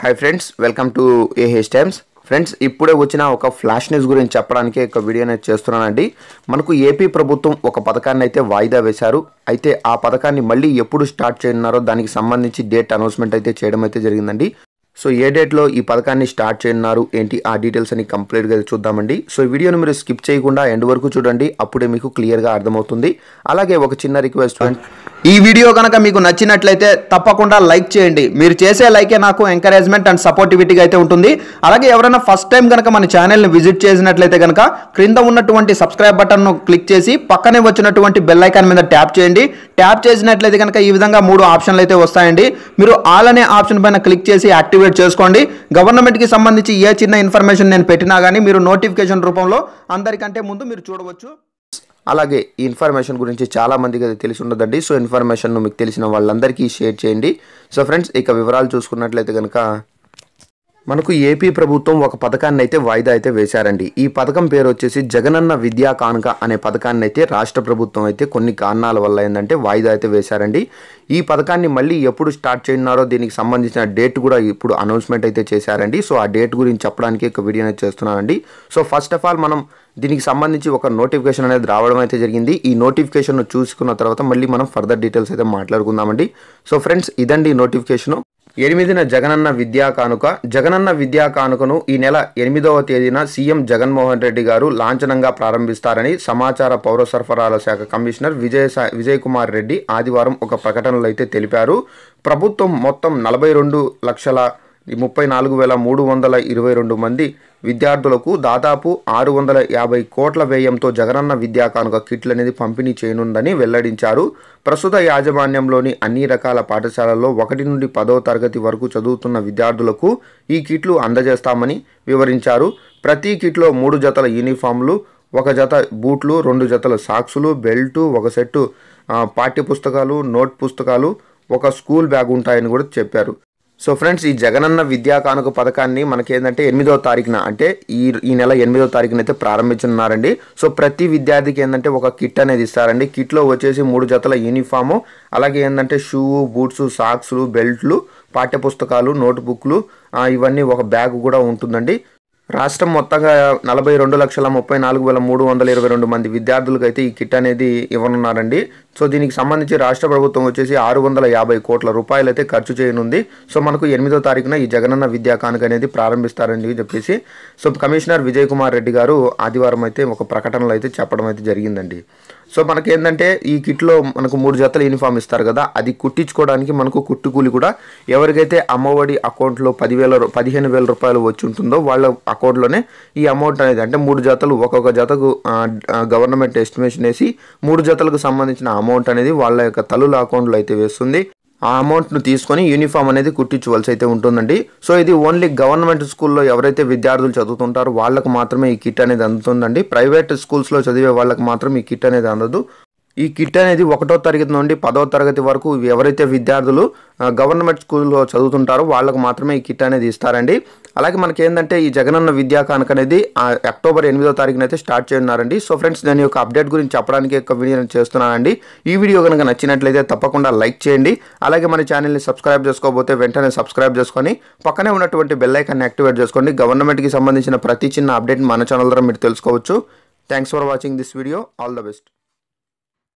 hi friends welcome to A H Times friends ఇప్పుడే వచ్చిన ఒక ఫ్లాష్ న్యూస్ గురించి చెప్పడానికి ఒక వీడియో అనేది చేస్తున్నానండి మనకు ఏపీ ప్రభుత్వం ఒక పథకాన్ని అయితే వాయిదా వేశారు అయితే ఆ పథకాన్ని మళ్ళీ ఎప్పుడు స్టార్ట్ చేయనున్నారో దానికి సంబంధించి డేట్ అనౌన్స్మెంట్ అయితే చేయడం అయితే జరిగిందండి సో ఏ డేట్లో ఈ పథకాన్ని స్టార్ట్ చేయనున్నారు ఏంటి ఆ డీటెయిల్స్ అని కంప్లీట్గా చూద్దామండి సో ఈ వీడియోను మీరు స్కిప్ చేయకుండా ఎండ్ వరకు చూడండి అప్పుడే మీకు క్లియర్గా అర్థమవుతుంది అలాగే ఒక చిన్న రిక్వెస్ట్ ఈ వీడియో కనుక మీకు నచ్చినట్లయితే తప్పకుండా లైక్ చేయండి మీరు చేసే లైకే నాకు ఎంకరేజ్మెంట్ అండ్ సపోర్టివిటీగా అయితే ఉంటుంది అలాగే ఎవరైనా ఫస్ట్ టైం కనుక మన ఛానల్ని విజిట్ చేసినట్లయితే కనుక క్రింద ఉన్నటువంటి సబ్స్క్రైబ్ బటన్ను క్లిక్ చేసి పక్కనే వచ్చినటువంటి బెల్ ఐకాన్ మీద ట్యాప్ చేయండి ట్యాప్ చేసినట్లయితే కనుక ఈ విధంగా మూడు ఆప్షన్లు అయితే వస్తాయండి మీరు ఆల్ అనే ఆప్షన్ పైన క్లిక్ చేసి యాక్టివేట్ చేసుకోండి గవర్నమెంట్కి సంబంధించి ఏ చిన్న ఇన్ఫర్మేషన్ నేను పెట్టినా కానీ మీరు నోటిఫికేషన్ రూపంలో అందరికంటే ముందు మీరు చూడవచ్చు అలాగే ఈ ఇన్ఫర్మేషన్ గురించి చాలామందికి అది తెలిసి ఉండదండి సో ఇన్ఫర్మేషన్ మీకు తెలిసిన వాళ్ళందరికీ షేర్ చేయండి సో ఫ్రెండ్స్ ఇక వివరాలు చూసుకున్నట్లయితే కనుక మనకు ఏపీ ప్రభుత్వం ఒక పథకాన్ని అయితే వాయిదా అయితే వేశారండి ఈ పథకం పేరు వచ్చేసి జగనన్న విద్యా కానుక అనే పథకాన్ని అయితే రాష్ట్ర ప్రభుత్వం అయితే కొన్ని కారణాల వల్ల ఏంటంటే వాయిదా అయితే వేశారండి ఈ పథకాన్ని మళ్ళీ ఎప్పుడు స్టార్ట్ చేయనున్నారో దీనికి సంబంధించిన డేట్ కూడా ఇప్పుడు అనౌన్స్మెంట్ అయితే చేశారండి సో ఆ డేట్ గురించి చెప్పడానికి ఒక వీడియో చేస్తున్నానండి సో ఫస్ట్ ఆఫ్ ఆల్ మనం దీనికి సంబంధించి ఒక నోటిఫికేషన్ అనేది రావడం అయితే జరిగింది ఈ నోటిఫికేషన్ చూసుకున్న తర్వాత మళ్ళీ మనం ఫర్దర్ డీటెయిల్స్ అయితే మాట్లాడుకుందామండి సో ఫ్రెండ్స్ ఇదండి నోటిఫికేషను ఎనిమిదిన జగనన్న విద్యా కానుక జగనన్న విద్యా కానుకను ఈ నెల ఎనిమిదవ తేదీన సీఎం జగన్మోహన్ రెడ్డి గారు లాంఛనంగా ప్రారంభిస్తారని సమాచార పౌర సరఫరాల శాఖ కమిషనర్ విజయ విజయ్ కుమార్ రెడ్డి ఆదివారం ఒక ప్రకటనలో అయితే తెలిపారు ప్రభుత్వం మొత్తం నలభై రెండు లక్షల ముప్పై నాలుగు వేల మూడు వందల ఇరవై రెండు మంది విద్యార్థులకు దాదాపు ఆరు వందల యాభై కోట్ల వ్యయంతో జగనన్న విద్యా కానుక కిట్లు అనేది పంపిణీ చేయనుందని వెల్లడించారు ప్రస్తుత యాజమాన్యంలోని అన్ని రకాల పాఠశాలల్లో ఒకటి నుండి పదో తరగతి వరకు చదువుతున్న విద్యార్థులకు ఈ కిట్లు అందజేస్తామని వివరించారు ప్రతి కిట్లో మూడు జతల యూనిఫామ్లు ఒక జత బూట్లు రెండు జతల సాక్సులు బెల్టు ఒక సెట్టు పాఠ్య పుస్తకాలు నోట్ పుస్తకాలు ఒక స్కూల్ బ్యాగ్ ఉంటాయని కూడా చెప్పారు సో ఫ్రెండ్స్ ఈ జగనన్న విద్యా కానుక పథకాన్ని ఏంటంటే ఎనిమిదో తారీఖున అంటే ఈ ఈ నెల ఎనిమిదో తారీఖున అయితే ప్రారంభించనున్నారండి సో ప్రతి విద్యార్థికి ఏంటంటే ఒక కిట్ అనేది ఇస్తారండి కిట్లో వచ్చేసి మూడు జతల యూనిఫాము అలాగే ఏంటంటే షూ బూట్స్ సాక్స్లు బెల్ట్లు పాఠ్యపుస్తకాలు నోట్బుక్లు ఇవన్నీ ఒక బ్యాగ్ కూడా ఉంటుందండి రాష్ట్రం మొత్తంగా నలభై రెండు లక్షల ముప్పై నాలుగు వేల మూడు వందల ఇరవై రెండు మంది విద్యార్థులకు అయితే ఈ కిట్ అనేది ఇవ్వనున్నారండి సో దీనికి సంబంధించి రాష్ట్ర ప్రభుత్వం వచ్చేసి ఆరు వందల యాభై కోట్ల రూపాయలు అయితే ఖర్చు చేయనుంది సో మనకు ఎనిమిదో తారీఖున ఈ జగనన్న విద్యా కానుక అనేది ప్రారంభిస్తారని చెప్పేసి సో కమిషనర్ విజయ్ కుమార్ రెడ్డి గారు ఆదివారం అయితే ఒక ప్రకటనలో అయితే చెప్పడం అయితే జరిగిందండి సో మనకి ఏంటంటే ఈ కిట్లో మనకు మూడు జతల యూనిఫామ్ ఇస్తారు కదా అది కుట్టించుకోవడానికి మనకు కుట్టు కూలి కూడా ఎవరికైతే అమ్మఒడి అకౌంట్లో పదివేల పదిహేను వేల రూపాయలు వచ్చి ఉంటుందో వాళ్ళ అకౌంట్లోనే ఈ అమౌంట్ అనేది అంటే మూడు జతలు ఒక్కొక్క జతకు గవర్నమెంట్ ఎస్టిమేషన్ వేసి మూడు జతలకు సంబంధించిన అమౌంట్ అనేది వాళ్ళ యొక్క తల్లుల అకౌంట్లో అయితే వేస్తుంది ఆ అమౌంట్ను తీసుకొని యూనిఫామ్ అనేది కుట్టించవలసి అయితే ఉంటుందండి సో ఇది ఓన్లీ గవర్నమెంట్ స్కూల్లో ఎవరైతే విద్యార్థులు చదువుతుంటారో వాళ్ళకు మాత్రమే ఈ కిట్ అనేది అందుతుందండి ప్రైవేట్ స్కూల్స్లో చదివే వాళ్ళకి మాత్రం ఈ కిట్ అనేది అందదు ఈ కిట్ అనేది ఒకటో తరగతి నుండి పదో తరగతి వరకు ఎవరైతే విద్యార్థులు గవర్నమెంట్ స్కూల్లో చదువుతుంటారో వాళ్ళకు మాత్రమే ఈ కిట్ అనేది ఇస్తారండి అలాగే మనకి ఏంటంటే ఈ జగనన్న విద్యా కానుక అనేది అక్టోబర్ ఎనిమిదో తారీఖున అయితే స్టార్ట్ చేయనున్నారండి సో ఫ్రెండ్స్ దాని యొక్క అప్డేట్ గురించి చెప్పడానికి యొక్క వీడియో చేస్తున్నానండి ఈ వీడియో కనుక నచ్చినట్లయితే తప్పకుండా లైక్ చేయండి అలాగే మన ఛానల్ని సబ్స్క్రైబ్ చేసుకోకపోతే వెంటనే సబ్స్క్రైబ్ చేసుకొని పక్కనే ఉన్నటువంటి బెల్ ఐకాన్ని యాక్టివేట్ చేసుకోండి గవర్నమెంట్కి సంబంధించిన ప్రతి చిన్న అప్డేట్ మన ఛానల్ ద్వారా మీరు తెలుసుకోవచ్చు thanks for watching this video all the best